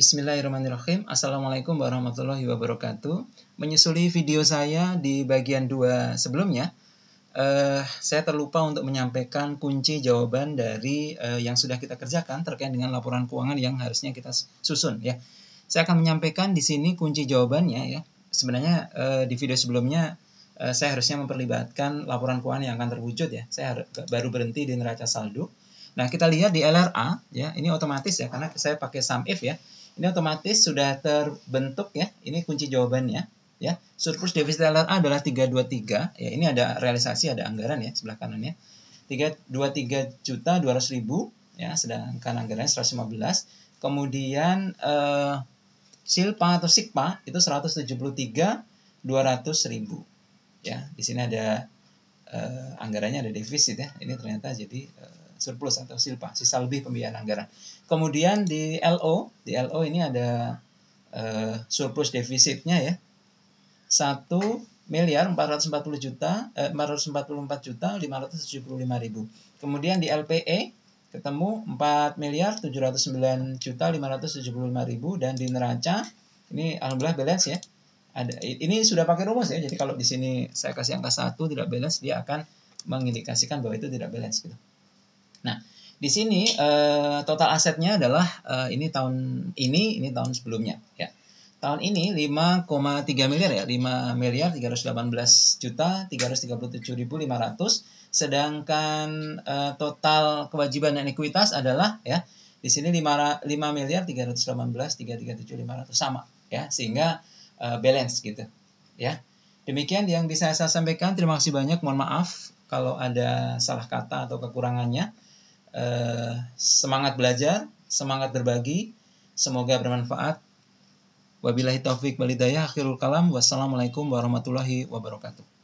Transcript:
Bismillahirrahmanirrahim. Assalamualaikum warahmatullahi wabarakatuh. Menyusuli video saya di bagian dua sebelumnya, eh, saya terlupa untuk menyampaikan kunci jawaban dari eh, yang sudah kita kerjakan terkait dengan laporan keuangan yang harusnya kita susun ya. Saya akan menyampaikan di sini kunci jawabannya ya. Sebenarnya eh, di video sebelumnya eh, saya harusnya memperlibatkan laporan keuangan yang akan terwujud ya. Saya baru berhenti di neraca saldo Nah, kita lihat di LRA ya, ini otomatis ya karena saya pakai sum if ya. Ini otomatis sudah terbentuk ya. Ini kunci jawabannya ya. Surplus defisit LRA adalah 323. Ya, ini ada realisasi, ada anggaran ya sebelah kanannya. 323 juta 200 ribu ya, sedangkan anggarannya 115. Kemudian eh, silpa atau sikpa itu 173 200 ribu ya. Di sini ada eh, anggarannya ada defisit ya. Ini ternyata jadi eh, surplus atau silpa, sisa lebih pembiayaan anggaran. Kemudian di LO, di LO ini ada uh, surplus defisitnya ya. 1 miliar 440 juta eh, 444 juta 575 ribu. Kemudian di LPE ketemu 4 miliar 709 juta 575 ribu dan di neraca ini alhamdulillah balance ya. Ada ini sudah pakai rumus ya. Jadi kalau di sini saya kasih angka 1 tidak balance dia akan mengindikasikan bahwa itu tidak balance gitu. Nah, di sini uh, total asetnya adalah uh, ini tahun ini, ini tahun sebelumnya ya. Tahun ini 5,3 miliar ya, 5 miliar 318 juta 337.500 sedangkan uh, total kewajiban dan ekuitas adalah ya di sini 5, 5 miliar 318 337.500 sama ya sehingga uh, balance gitu ya. Demikian yang bisa saya sampaikan. Terima kasih banyak. Mohon maaf kalau ada salah kata atau kekurangannya. Eh, semangat belajar, semangat berbagi. Semoga bermanfaat. Wabillahi taufik walidayah akhirul kalam. Wassalamualaikum warahmatullahi wabarakatuh.